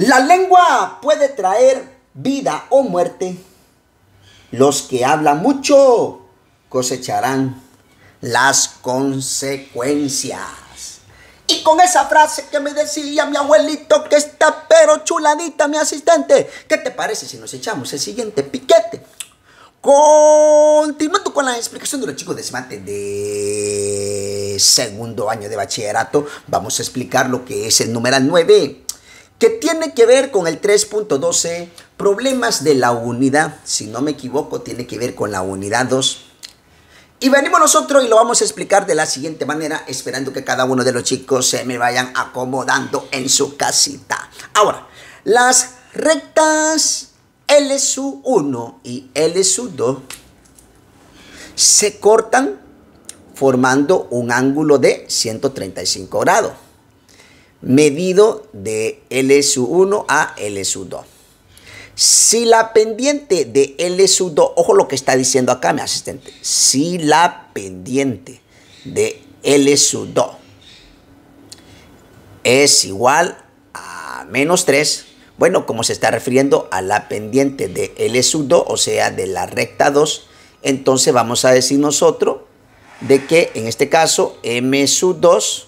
La lengua puede traer vida o muerte. Los que hablan mucho cosecharán las consecuencias. Y con esa frase que me decía mi abuelito, que está pero chuladita mi asistente, ¿qué te parece si nos echamos el siguiente piquete? Continuando con la explicación de los chicos de SMATE de segundo año de bachillerato, vamos a explicar lo que es el numeral 9 que tiene que ver con el 3.12, problemas de la unidad, si no me equivoco, tiene que ver con la unidad 2. Y venimos nosotros y lo vamos a explicar de la siguiente manera, esperando que cada uno de los chicos se me vayan acomodando en su casita. Ahora, las rectas L 1 y L 2 se cortan formando un ángulo de 135 grados medido de sub 1 a sub 2 Si la pendiente de sub 2 ojo lo que está diciendo acá mi asistente, si la pendiente de sub 2 es igual a menos 3, bueno, como se está refiriendo a la pendiente de sub 2 o sea, de la recta 2, entonces vamos a decir nosotros de que en este caso M 2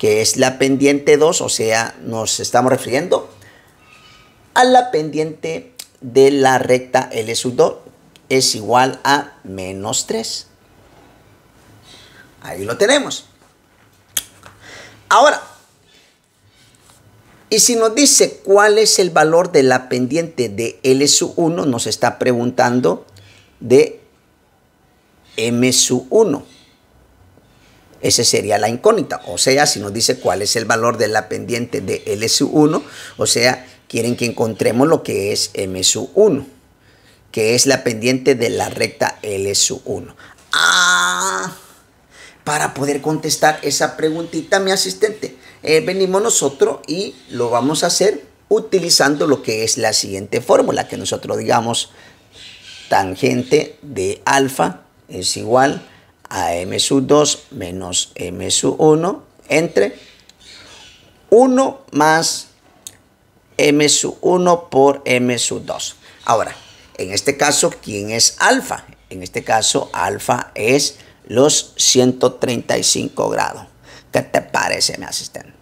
que es la pendiente 2, o sea, nos estamos refiriendo a la pendiente de la recta L sub 2 es igual a menos 3. Ahí lo tenemos. Ahora, y si nos dice cuál es el valor de la pendiente de L sub 1, nos está preguntando de M sub 1. Esa sería la incógnita. O sea, si nos dice cuál es el valor de la pendiente de LS1, o sea, quieren que encontremos lo que es sub 1 que es la pendiente de la recta sub 1 Ah, para poder contestar esa preguntita, mi asistente, eh, venimos nosotros y lo vamos a hacer utilizando lo que es la siguiente fórmula, que nosotros digamos tangente de alfa es igual a a m sub 2 menos m sub 1 entre 1 más m sub 1 por m sub 2. Ahora, en este caso, ¿quién es alfa? En este caso, alfa es los 135 grados. ¿Qué te parece, mi asistente?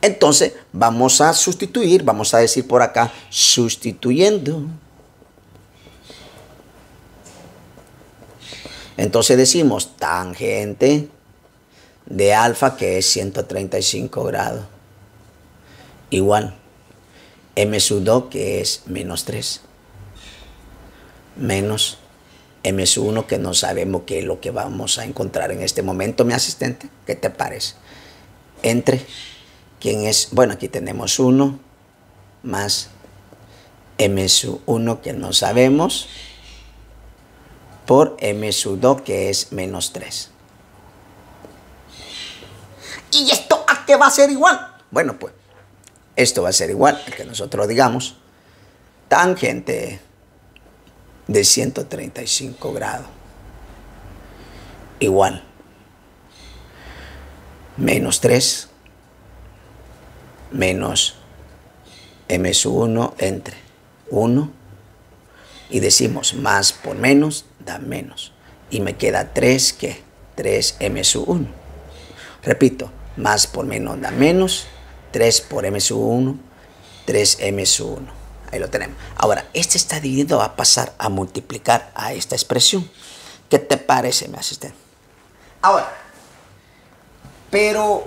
Entonces, vamos a sustituir, vamos a decir por acá, sustituyendo. Entonces decimos tangente de alfa que es 135 grados. Igual m sub 2 que es menos 3. Menos m sub 1 que no sabemos qué es lo que vamos a encontrar en este momento, mi asistente. ¿Qué te parece? Entre. ¿Quién es? Bueno, aquí tenemos 1 más m sub 1 que no sabemos por m sub 2, que es menos 3. ¿Y esto a qué va a ser igual? Bueno, pues esto va a ser igual a que nosotros digamos tangente de 135 grados. Igual. Menos 3 menos m sub 1 entre 1 y decimos más por menos da menos. Y me queda 3 que 3m sub 1. Repito, más por menos da menos, 3 por m sub 1, 3m sub 1. Ahí lo tenemos. Ahora, este está dividido, va a pasar a multiplicar a esta expresión. ¿Qué te parece, mi asistente? Ahora, pero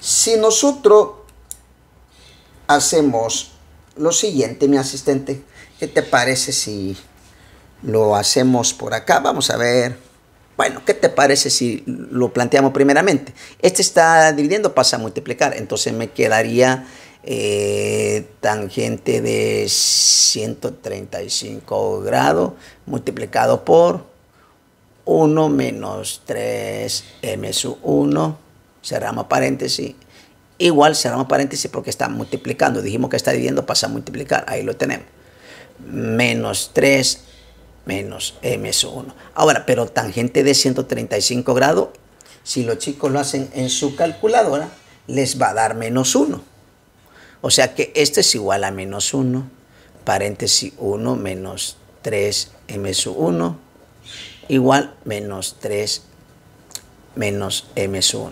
si nosotros hacemos lo siguiente, mi asistente. ¿Qué te parece si lo hacemos por acá? Vamos a ver. Bueno, ¿qué te parece si lo planteamos primeramente? Este está dividiendo, pasa a multiplicar. Entonces me quedaría eh, tangente de 135 grados multiplicado por 1 menos 3m 1, cerramos paréntesis, Igual cerramos paréntesis porque está multiplicando. Dijimos que está dividiendo, pasa a multiplicar. Ahí lo tenemos. Menos 3 menos m 1. Ahora, pero tangente de 135 grados, si los chicos lo hacen en su calculadora, les va a dar menos 1. O sea que este es igual a menos 1, paréntesis 1 menos 3 m 1 igual menos 3 menos m 1.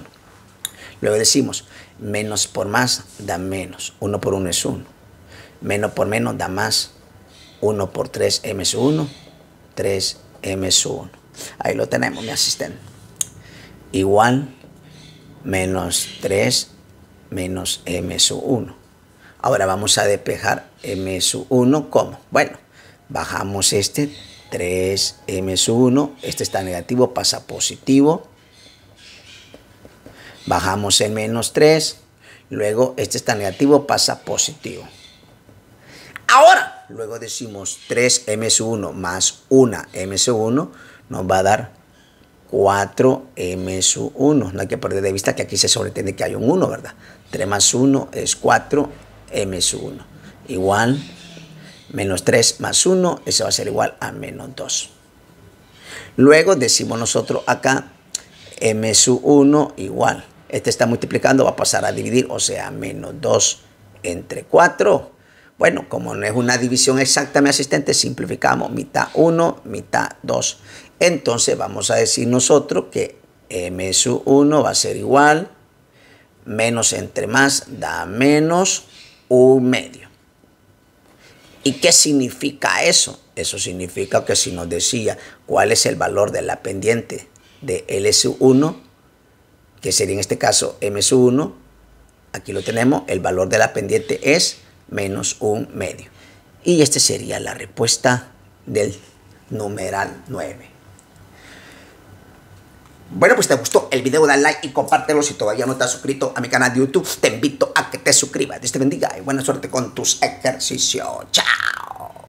Luego decimos, Menos por más da menos, 1 por 1 es 1, menos por menos da más, 1 por 3 m 1, 3 m 1, ahí lo tenemos, mi asistente, igual, menos 3 menos m sub 1. Ahora vamos a despejar m 1, ¿cómo? Bueno, bajamos este, 3 m 1, este está negativo, pasa positivo. Bajamos en menos 3. Luego este está negativo, pasa positivo. Ahora, luego decimos 3m1 más 1m1 nos va a dar 4m1. No hay que perder de vista que aquí se sobreentiende que hay un 1, ¿verdad? 3 más 1 es 4m1. Igual, menos 3 más 1, eso va a ser igual a menos 2. Luego decimos nosotros acá m1 igual este está multiplicando, va a pasar a dividir, o sea, menos 2 entre 4. Bueno, como no es una división exacta, mi asistente, simplificamos mitad 1, mitad 2. Entonces vamos a decir nosotros que m 1 va a ser igual, menos entre más da menos 1 medio. ¿Y qué significa eso? Eso significa que si nos decía cuál es el valor de la pendiente de L sub 1, que sería en este caso m 1 aquí lo tenemos, el valor de la pendiente es menos un medio. Y esta sería la respuesta del numeral 9. Bueno, pues te gustó el video, dale like y compártelo. Si todavía no te has suscrito a mi canal de YouTube, te invito a que te suscribas. Dios te bendiga y buena suerte con tus ejercicios. Chao.